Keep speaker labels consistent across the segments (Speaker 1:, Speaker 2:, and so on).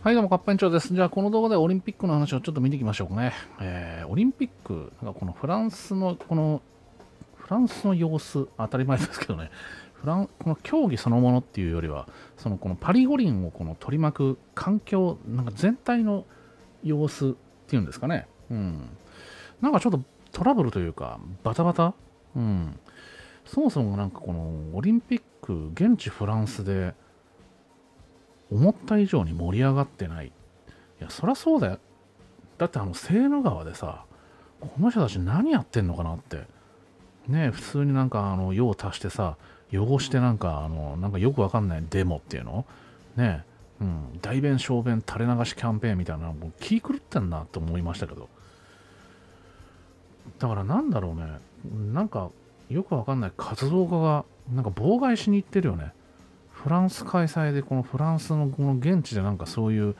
Speaker 1: はい、どうも、カッパ園長です。じゃあ、この動画でオリンピックの話をちょっと見ていきましょうかね。えー、オリンピック、なんかこのフランスの、この、フランスの様子、当たり前ですけどね、フランこの競技そのものっていうよりは、そのこのパリ五輪をこの取り巻く環境、なんか全体の様子っていうんですかね。うん。なんかちょっとトラブルというか、バタバタうん。そもそもなんかこのオリンピック、現地フランスで思った以上に盛り上がってない。いや、そりゃそうだよ。だってあの、セーヌ川でさ、この人たち何やってんのかなって。ね普通になんかあの、用を足してさ、汚してなんかあの、なんかよくわかんないデモっていうのねうん、大弁、小弁、垂れ流しキャンペーンみたいな、もう気狂ってんなと思いましたけど。だからなんだろうね、なんかよくわかんない活動家がなんか妨害しに行ってるよね。フランス開催で、このフランスのこの現地でなんかそういう、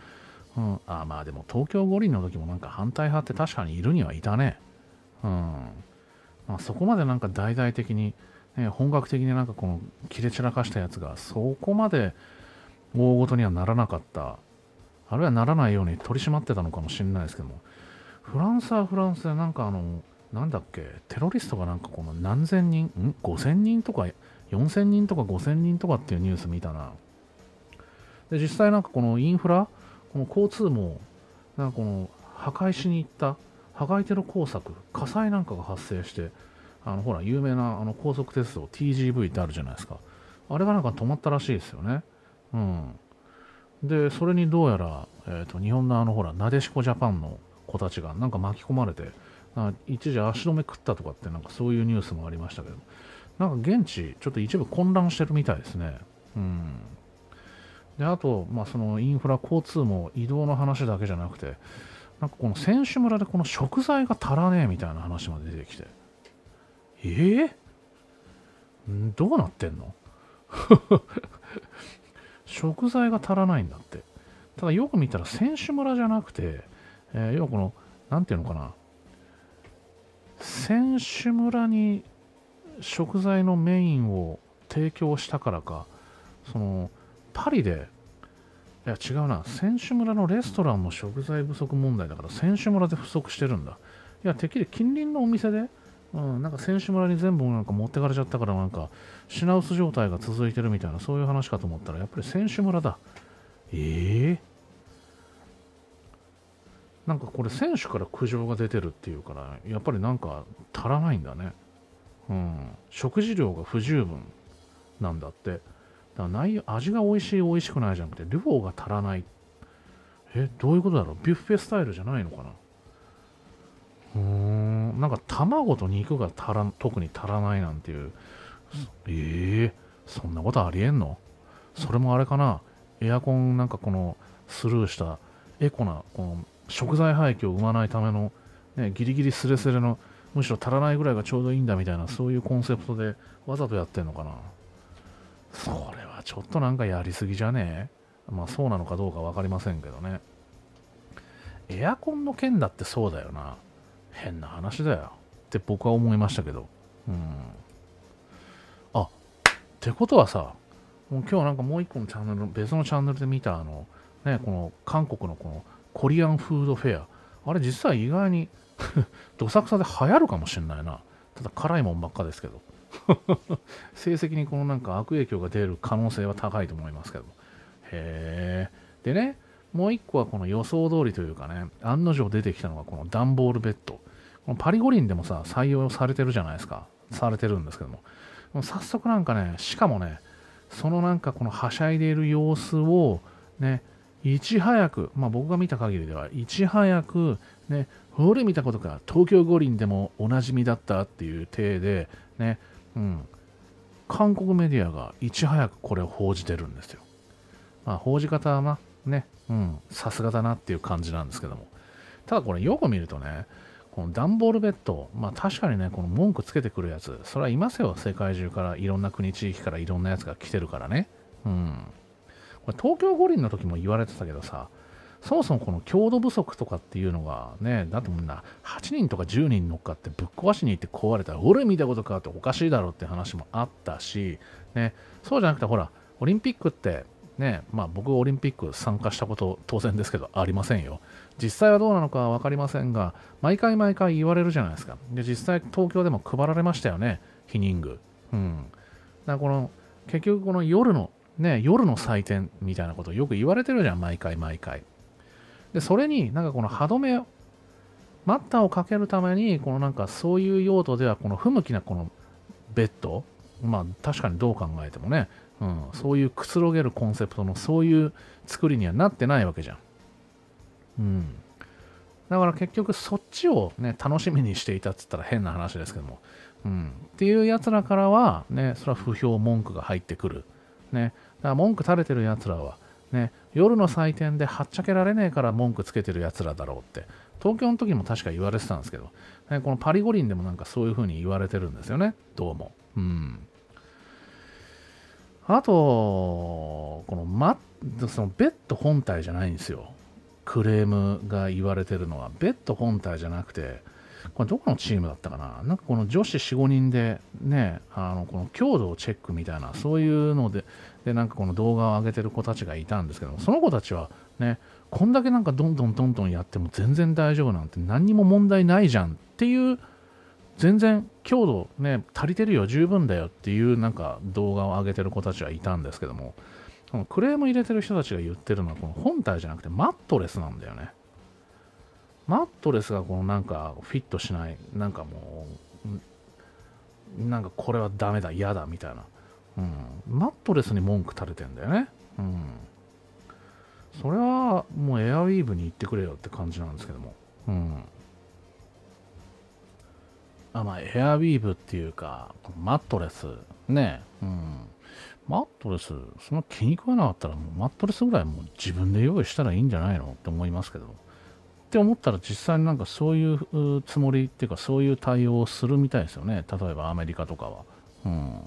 Speaker 1: うん、あまあでも東京五輪の時もなんか反対派って確かにいるにはいたね。うん。まあ、そこまでなんか大々的に、ね、本格的になんかこの切れ散らかしたやつがそこまで大ごとにはならなかった。あるいはならないように取り締まってたのかもしれないですけども、フランスはフランスでなんかあの、なんだっけ、テロリストがなんかこの何千人、ん ?5000 人とか、4000人とか5000人とかっていうニュース見たな。で、実際なんかこのインフラ、この交通網、なんかこの破壊しに行った、破壊テロ工作、火災なんかが発生して、あの、ほら、有名なあの高速鉄道 TGV ってあるじゃないですか。あれがなんか止まったらしいですよね。うん。で、それにどうやら、えっ、ー、と、日本のあの、ほら、なでしこジャパンの子たちがなんか巻き込まれて、一時足止め食ったとかってなんかそういうニュースもありましたけどなんか現地ちょっと一部混乱してるみたいですねうんであと、まあ、そのインフラ交通も移動の話だけじゃなくてなんかこの選手村でこの食材が足らねえみたいな話まで出てきてえー、どうなってんの 食材が足らないんだってただよく見たら選手村じゃなくて、えー、要はこの何ていうのかな選手村に食材のメインを提供したからかそのパリでいや違うな選手村のレストランも食材不足問題だから選手村で不足してるんだいやてっきり近隣のお店で、うん、なんか選手村に全部なんか持ってかれちゃったからなんか品薄状態が続いてるみたいなそういう話かと思ったらやっぱり選手村だええーなんかこれ選手から苦情が出てるっていうからやっぱりなんか足らないんだね、うん、食事量が不十分なんだってだから内味が美味しい美味しくないじゃなくて量が足らないえどういうことだろうビュッフェスタイルじゃないのかなうーんなんか卵と肉が足ら特に足らないなんていうええー、そんなことありえんのそれもあれかなエアコンなんかこのスルーしたエコなこの食材廃棄を生まないための、ね、ギリギリスレスレのむしろ足らないぐらいがちょうどいいんだみたいなそういうコンセプトでわざとやってんのかなそれはちょっとなんかやりすぎじゃねえまあそうなのかどうか分かりませんけどねエアコンの件だってそうだよな変な話だよって僕は思いましたけどうんあってことはさもう今日なんかもう一個のチャンネル別のチャンネルで見たあのねこの韓国のこのコリアンフードフェア。あれ実は意外にどさくさで流行るかもしんないな。ただ辛いもんばっかですけど。成績にこのなんか悪影響が出る可能性は高いと思いますけど。へえ。でね、もう一個はこの予想通りというかね、案の定出てきたのがこの段ボールベッド。このパリ五輪でもさ、採用されてるじゃないですか。されてるんですけども。もう早速なんかね、しかもね、そのなんかこのはしゃいでいる様子をね、いち早く、まあ、僕が見た限りでは、いち早く、ね、俺れ見たことか、東京五輪でもおなじみだったっていう体で、ね、うん、韓国メディアがいち早くこれを報じてるんですよ。まあ、報じ方は、まあ、ね、うん、さすがだなっていう感じなんですけども。ただこれよく見るとね、この段ボールベッド、まあ確かにね、この文句つけてくるやつ、それはいますよ、世界中からいろんな国、地域からいろんなやつが来てるからね。うん。東京五輪の時も言われてたけどさそもそもこの強度不足とかっていうのがね、だってみんな8人とか10人乗っかってぶっ壊しに行って壊れたら、俺見たことかっておかしいだろって話もあったし、ね、そうじゃなくてほら、オリンピックって、ね、まあ僕オリンピック参加したこと当然ですけどありませんよ。実際はどうなのかは分かりませんが、毎回毎回言われるじゃないですか。で、実際東京でも配られましたよね、ヒニング。うん。だからこの、結局この夜のね、夜の祭典みたいなことよく言われてるじゃん、毎回毎回。で、それになんかこの歯止め、待ったをかけるために、このなんかそういう用途では、この不向きなこのベッド、まあ確かにどう考えてもね、うん、そういうくつろげるコンセプトのそういう作りにはなってないわけじゃん。うん。だから結局そっちをね、楽しみにしていたっつったら変な話ですけども、うん。っていうやつらからは、ね、それは不評文句が入ってくる。ね。から文句垂れてるやつらは、ね、夜の祭典ではっちゃけられねえから文句つけてるやつらだろうって東京の時も確か言われてたんですけど、ね、このパリ五輪でもなんかそういう風に言われてるんですよねどうもうんあとこの,、ま、そのベッド本体じゃないんですよクレームが言われてるのはベッド本体じゃなくてこれどこのチームだったかななんかこの女子4、5人でね、あの、この強度をチェックみたいな、そういうので、で、なんかこの動画を上げてる子たちがいたんですけども、その子たちはね、こんだけなんかどんどんどんどんやっても全然大丈夫なんて何にも問題ないじゃんっていう全然強度ね足りてるよ十分だよっていうなんか動画を上げてる子たちはいたんですけどもクレーム入れてる人たちが言ってるのはこの本体じゃなくてマットレスなんだよねマットレスがこのなんかフィットしない、なんかもう、なんかこれはダメだ、嫌だみたいな、うん、マットレスに文句垂れてんだよね。うん。それはもうエアウィーヴに行ってくれよって感じなんですけども。うん。あ、まあ、エアウィーヴっていうか、マットレス、ね、うん。マットレス、そんな気に食わなかったら、もうマットレスぐらいもう自分で用意したらいいんじゃないのって思いますけど。って思ったら実際になんかそういうつもりっていうかそういう対応をするみたいですよね例えばアメリカとかは。うん、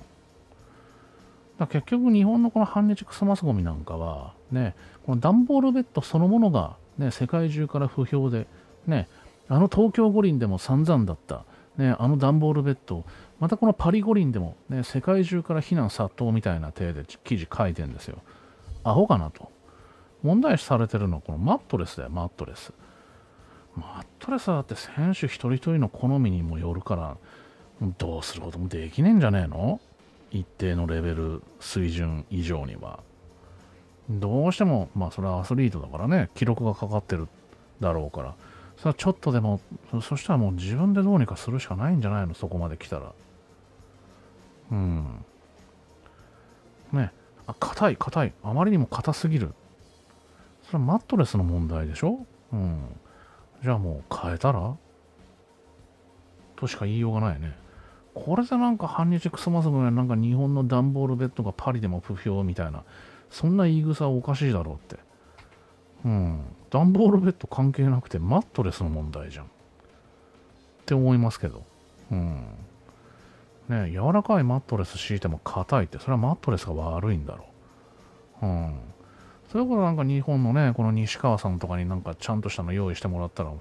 Speaker 1: だ結局日本のこの反日クソマスゴミなんかはねこの段ボールベッドそのものが、ね、世界中から不評で、ね、あの東京五輪でも散々だった、ね、あの段ボールベッドまたこのパリ五輪でも、ね、世界中から非難殺到みたいな体で記事書いてんですよ。アホかなと。問題視されてるのはこのマットレスだよマットレス。マットレスだって選手一人一人の好みにもよるから、どうすることもできねえんじゃねえの一定のレベル、水準以上には。どうしても、まあそれはアスリートだからね、記録がかかってるだろうから、それはちょっとでも、そしたらもう自分でどうにかするしかないんじゃないの、そこまで来たら。うん。ね、あ、硬い、硬い。あまりにも硬すぎる。それはマットレスの問題でしょうん。じゃあもう変えたらとしか言いようがないね。これでなんか半日くソますぐらいなんか日本の段ボールベッドがパリでも不評みたいな、そんな言い草はおかしいだろうって。うん。段ボールベッド関係なくてマットレスの問題じゃん。って思いますけど。うん。ね柔らかいマットレス敷いても硬いって、それはマットレスが悪いんだろう。うん。それこそなんか日本のね、この西川さんとかになんかちゃんとしたの用意してもらったら、も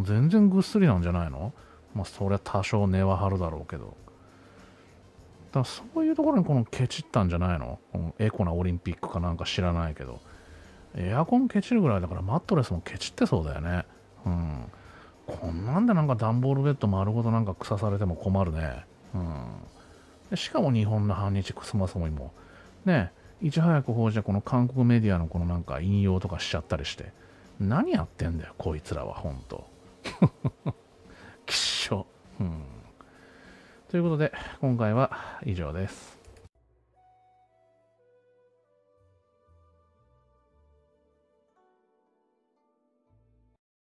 Speaker 1: う全然ぐっすりなんじゃないのまあ、そりゃ多少根は張るだろうけど。だそういうところにこのケチったんじゃないのこのエコなオリンピックかなんか知らないけど。エアコンケチるぐらいだからマットレスもケチってそうだよね。うん。こんなんでなんか段ボールベッド丸ごとなんか腐されても困るね。うん。でしかも日本の半日クスマスもも。ねいち早く報じたこの韓国メディアのこのなんか引用とかしちゃったりして、何やってんだよ、こいつらは、ほんと。きっしょ。うん。ということで、今回は以上です。